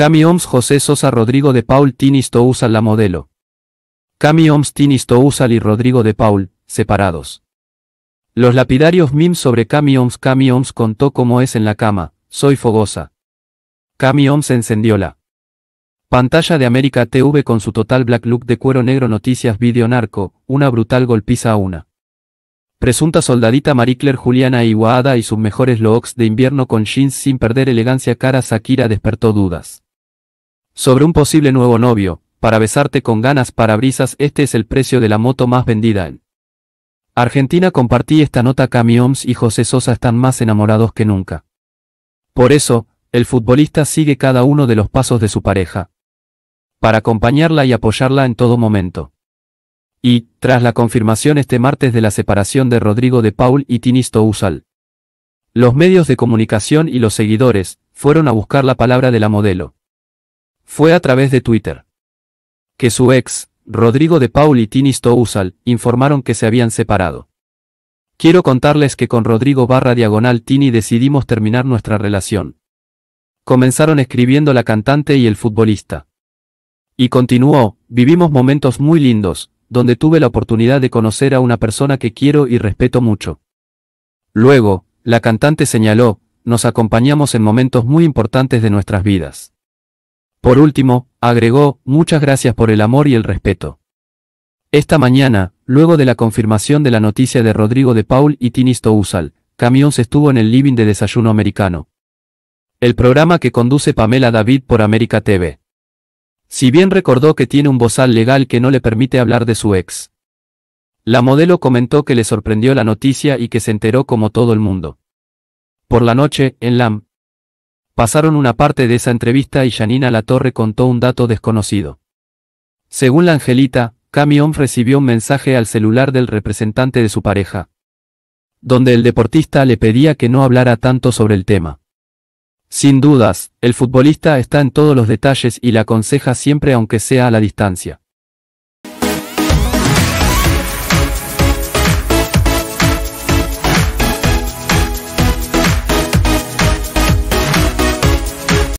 Cami Oms José Sosa Rodrigo de Paul Tinis Tousal la modelo. Cami Oms Tinis Usal y Rodrigo de Paul, separados. Los lapidarios memes sobre Cami Oms Cami Oms contó cómo es en la cama, soy fogosa. Cami Oms encendió la pantalla de América TV con su total black look de cuero negro noticias video narco, una brutal golpiza a una. Presunta soldadita Maricler Juliana Iguada y sus mejores looks de invierno con jeans sin perder elegancia cara Shakira despertó dudas sobre un posible nuevo novio, para besarte con ganas para brisas este es el precio de la moto más vendida en Argentina compartí esta nota Cami Oms y José Sosa están más enamorados que nunca. Por eso, el futbolista sigue cada uno de los pasos de su pareja. Para acompañarla y apoyarla en todo momento. Y, tras la confirmación este martes de la separación de Rodrigo de Paul y Tinisto Usal. los medios de comunicación y los seguidores fueron a buscar la palabra de la modelo fue a través de Twitter. Que su ex, Rodrigo de Paul y Tini Stousal, informaron que se habían separado. Quiero contarles que con Rodrigo barra diagonal Tini decidimos terminar nuestra relación. Comenzaron escribiendo la cantante y el futbolista. Y continuó, vivimos momentos muy lindos, donde tuve la oportunidad de conocer a una persona que quiero y respeto mucho. Luego, la cantante señaló, nos acompañamos en momentos muy importantes de nuestras vidas. Por último, agregó, muchas gracias por el amor y el respeto. Esta mañana, luego de la confirmación de la noticia de Rodrigo de Paul y Tinis Camión se estuvo en el living de desayuno americano. El programa que conduce Pamela David por América TV. Si bien recordó que tiene un bozal legal que no le permite hablar de su ex. La modelo comentó que le sorprendió la noticia y que se enteró como todo el mundo. Por la noche, en LAM, Pasaron una parte de esa entrevista y Janina Latorre contó un dato desconocido. Según la Angelita, Camion recibió un mensaje al celular del representante de su pareja, donde el deportista le pedía que no hablara tanto sobre el tema. Sin dudas, el futbolista está en todos los detalles y la aconseja siempre aunque sea a la distancia.